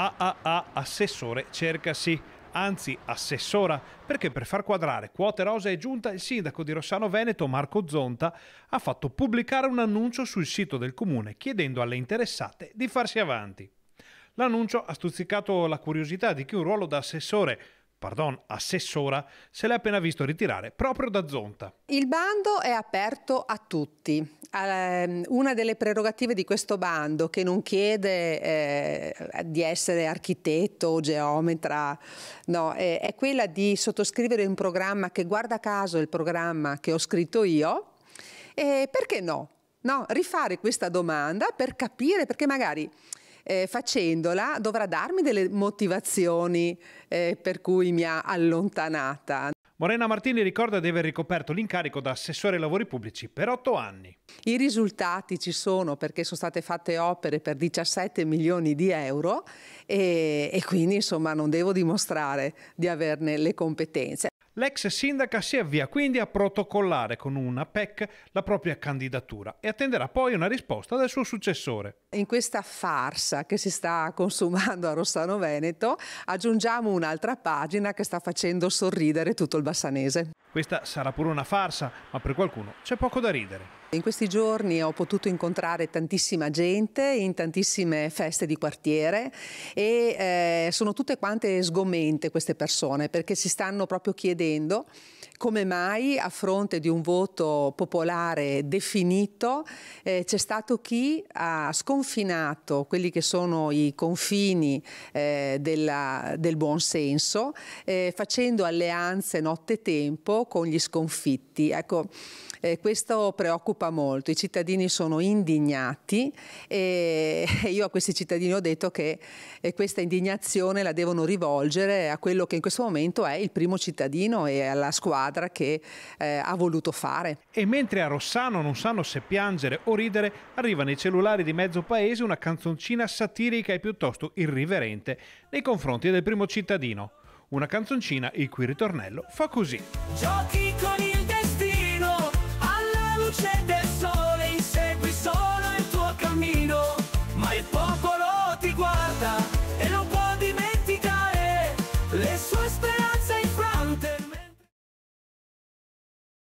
AAA assessore cercasi, anzi assessora, perché per far quadrare quote rosa e giunta il sindaco di Rossano Veneto Marco Zonta ha fatto pubblicare un annuncio sul sito del comune chiedendo alle interessate di farsi avanti. L'annuncio ha stuzzicato la curiosità di chi un ruolo da assessore pardon, assessora, se l'è appena visto ritirare proprio da Zonta. Il bando è aperto a tutti. Ehm, una delle prerogative di questo bando, che non chiede eh, di essere architetto o geometra, no, eh, è quella di sottoscrivere un programma che guarda caso è il programma che ho scritto io. E perché no? no? Rifare questa domanda per capire, perché magari eh, facendola dovrà darmi delle motivazioni eh, per cui mi ha allontanata. Morena Martini ricorda di aver ricoperto l'incarico da assessore ai lavori pubblici per otto anni. I risultati ci sono perché sono state fatte opere per 17 milioni di euro e, e quindi insomma non devo dimostrare di averne le competenze. L'ex sindaca si avvia quindi a protocollare con una PEC la propria candidatura e attenderà poi una risposta del suo successore. In questa farsa che si sta consumando a Rossano Veneto aggiungiamo un'altra pagina che sta facendo sorridere tutto il bassanese. Questa sarà pure una farsa, ma per qualcuno c'è poco da ridere. In questi giorni ho potuto incontrare tantissima gente in tantissime feste di quartiere e eh, sono tutte quante sgomente queste persone perché si stanno proprio chiedendo come mai a fronte di un voto popolare definito eh, c'è stato chi ha sconfinato quelli che sono i confini eh, della, del buonsenso eh, facendo alleanze notte-tempo con gli sconfitti. Ecco, eh, questo preoccupa molto, i cittadini sono indignati e io a questi cittadini ho detto che eh, questa indignazione la devono rivolgere a quello che in questo momento è il primo cittadino e alla squadra che eh, ha voluto fare. E mentre a Rossano non sanno se piangere o ridere, arriva nei cellulari di mezzo paese una canzoncina satirica e piuttosto irriverente nei confronti del primo cittadino una canzoncina il cui ritornello fa così. Giochi con i